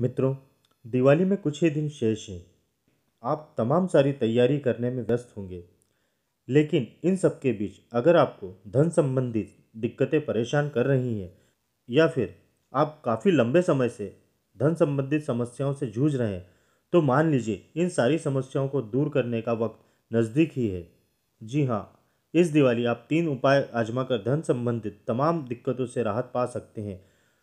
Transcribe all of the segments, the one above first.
मित्रों दिवाली में कुछ ही दिन शेष हैं आप तमाम सारी तैयारी करने में व्यस्त होंगे लेकिन इन सब के बीच अगर आपको धन संबंधित दिक्कतें परेशान कर रही हैं या फिर आप काफ़ी लंबे समय से धन संबंधित समस्याओं से जूझ रहे हैं तो मान लीजिए इन सारी समस्याओं को दूर करने का वक्त नज़दीक ही है जी हाँ इस दिवाली आप तीन उपाय आजमा कर धन संबंधित तमाम दिक्कतों से राहत पा सकते हैं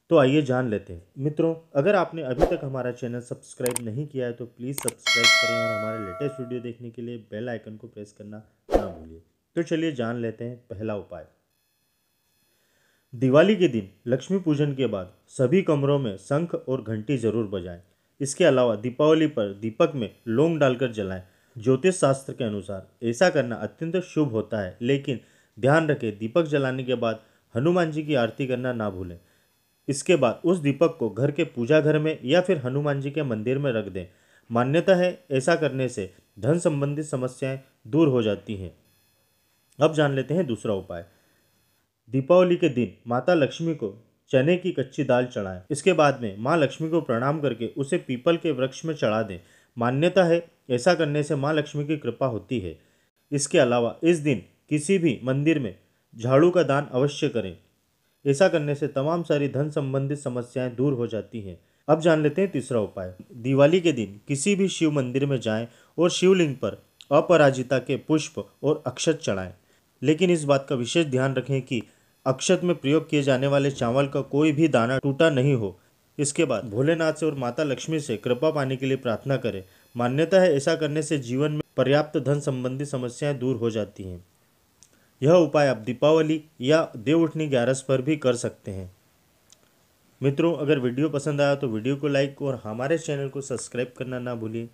तो आइए जान लेते हैं मित्रों अगर आपने अभी तक हमारा चैनल सब्सक्राइब नहीं किया है तो प्लीज़ सब्सक्राइब करें और हमारे लेटेस्ट वीडियो देखने के लिए बेल आइकन को प्रेस करना ना भूलिए तो चलिए जान लेते हैं पहला उपाय दिवाली के दिन लक्ष्मी पूजन के बाद सभी कमरों में शंख और घंटी जरूर बजाएं इसके अलावा दीपावली पर दीपक में लोंग डालकर जलाएं ज्योतिष शास्त्र के अनुसार ऐसा करना अत्यंत शुभ होता है लेकिन ध्यान रखें दीपक जलाने के बाद हनुमान जी की आरती करना ना भूलें इसके बाद उस दीपक को घर के पूजा घर में या फिर हनुमान जी के मंदिर में रख दें मान्यता है ऐसा करने से धन संबंधित समस्याएं दूर हो जाती हैं अब जान लेते हैं दूसरा उपाय दीपावली के दिन माता लक्ष्मी को चने की कच्ची दाल चढ़ाएं इसके बाद में माँ लक्ष्मी को प्रणाम करके उसे पीपल के वृक्ष में चढ़ा दें मान्यता है ऐसा करने से माँ लक्ष्मी की कृपा होती है इसके अलावा इस दिन किसी भी मंदिर में झाड़ू का दान अवश्य करें ऐसा करने से तमाम सारी धन संबंधित समस्याएं दूर हो जाती हैं अब जान लेते हैं तीसरा उपाय दिवाली के दिन किसी भी शिव मंदिर में जाएं और शिवलिंग पर अपराजिता के पुष्प और अक्षत चढ़ाएं लेकिन इस बात का विशेष ध्यान रखें कि अक्षत में प्रयोग किए जाने वाले चावल का कोई भी दाना टूटा नहीं हो इसके बाद भोलेनाथ से और माता लक्ष्मी से कृपा पाने के लिए प्रार्थना करें मान्यता है ऐसा करने से जीवन में पर्याप्त धन संबंधी समस्याएं दूर हो जाती हैं यह उपाय आप दीपावली या देव उठनी ग्यारस पर भी कर सकते हैं मित्रों अगर वीडियो पसंद आया तो वीडियो को लाइक और हमारे चैनल को सब्सक्राइब करना ना भूलिए